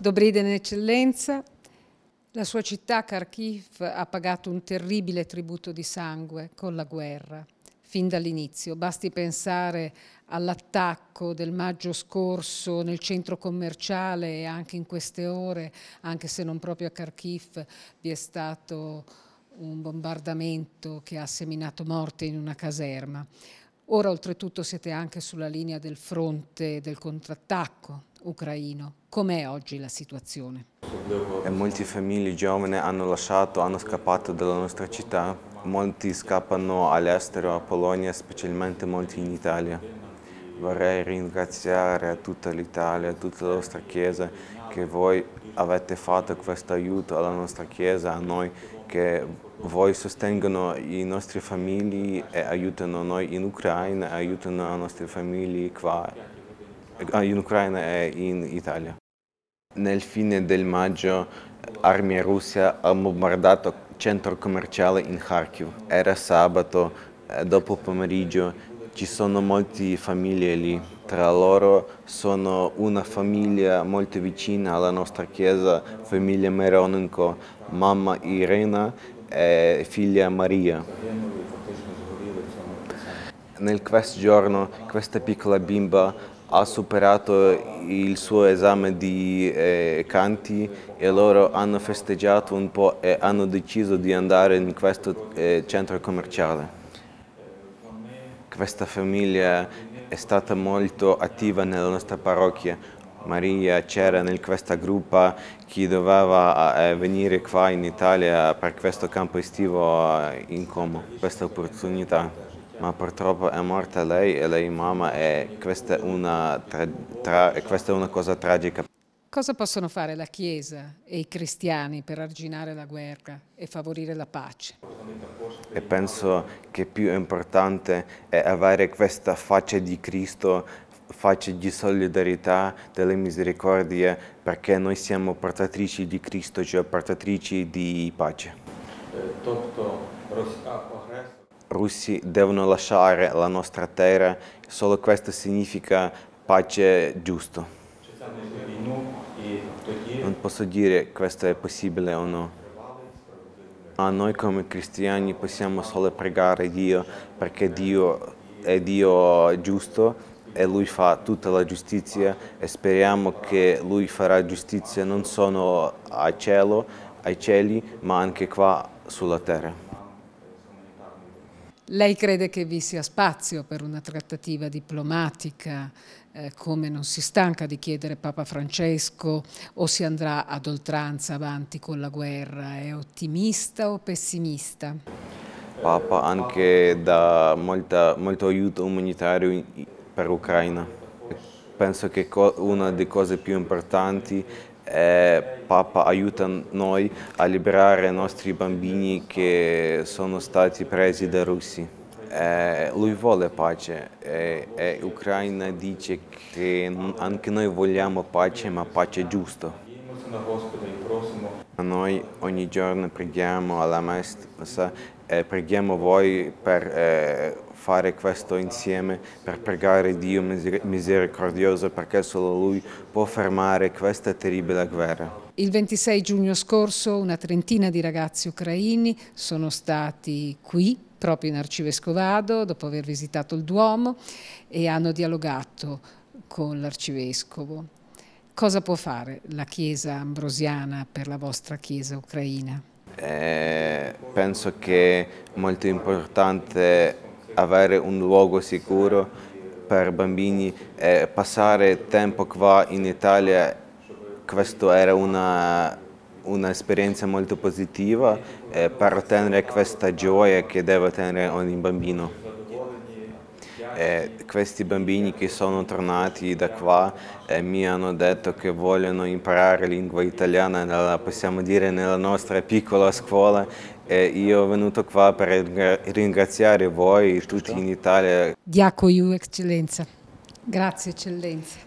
Dobriden in eccellenza, la sua città Kharkiv ha pagato un terribile tributo di sangue con la guerra, fin dall'inizio. Basti pensare all'attacco del maggio scorso nel centro commerciale e anche in queste ore, anche se non proprio a Kharkiv, vi è stato un bombardamento che ha seminato morte in una caserma. Ora oltretutto siete anche sulla linea del fronte del contrattacco, ucraino. Com'è oggi la situazione? E molti famiglie giovani hanno lasciato, hanno scappato dalla nostra città. Molti scappano all'estero, a Polonia, specialmente molti in Italia. Vorrei ringraziare a tutta l'Italia, a tutta la nostra Chiesa che voi avete fatto questo aiuto alla nostra Chiesa, a noi, che voi sostengono i nostri famiglie e aiutano noi in Ucraina, aiutano le nostre famiglie qua Ah, in Ucraina e in Italia. Nel fine del maggio l'armia russa ha bombardato il centro commerciale in Kharkiv. Era sabato, eh, dopo pomeriggio, ci sono molte famiglie lì. Tra loro sono una famiglia molto vicina alla nostra chiesa, famiglia Meronenko, mamma Irena e figlia Maria nel questo giorno questa piccola bimba ha superato il suo esame di eh, canti e loro hanno festeggiato un po' e hanno deciso di andare in questo eh, centro commerciale. Questa famiglia è stata molto attiva nella nostra parrocchia. Maria c'era in questa gruppa che doveva eh, venire qua in Italia per questo campo estivo eh, in Como, questa opportunità ma purtroppo è morta lei e lei mamma e questa è una, tra, questa è una cosa tragica. Cosa possono fare la Chiesa e i cristiani per arginare la guerra e favorire la pace? E penso che più importante è avere questa faccia di Cristo, faccia di solidarietà, delle misericordie, perché noi siamo portatrici di Cristo, cioè portatrici di pace. Eh, russi devono lasciare la nostra terra, solo questo significa pace giusto. Non posso dire questo è possibile o no. Ma noi come cristiani possiamo solo pregare Dio perché Dio è Dio giusto e Lui fa tutta la giustizia e speriamo che Lui farà giustizia non solo a cielo, ai cieli, ma anche qua sulla terra. Lei crede che vi sia spazio per una trattativa diplomatica, eh, come non si stanca di chiedere Papa Francesco, o si andrà ad oltranza avanti con la guerra? È ottimista o pessimista? Papa anche dà molta, molto aiuto umanitario per l'Ucraina. Penso che una delle cose più importanti eh, Papa aiuta noi a liberare i nostri bambini che sono stati presi da russi. Eh, lui vuole pace e eh, Ucraina dice che anche noi vogliamo pace, ma pace giusta. Noi ogni giorno preghiamo alla messa e preghiamo voi per eh, fare questo insieme per pregare Dio misericordioso perché solo Lui può fermare questa terribile guerra. Il 26 giugno scorso una trentina di ragazzi ucraini sono stati qui proprio in arcivescovado dopo aver visitato il Duomo e hanno dialogato con l'arcivescovo. Cosa può fare la Chiesa ambrosiana per la vostra Chiesa ucraina? Eh, penso che è molto importante avere un luogo sicuro per bambini e passare tempo qua in Italia, questa era un'esperienza molto positiva eh, per ottenere questa gioia che deve tenere ogni bambino. Eh, questi bambini che sono tornati da qua eh, mi hanno detto che vogliono imparare lingua italiana, nella, possiamo dire nella nostra piccola scuola. Eh, io sono venuto qua per ringraziare voi tutti in Italia. Diaco Iu, Eccellenza. Grazie Eccellenza.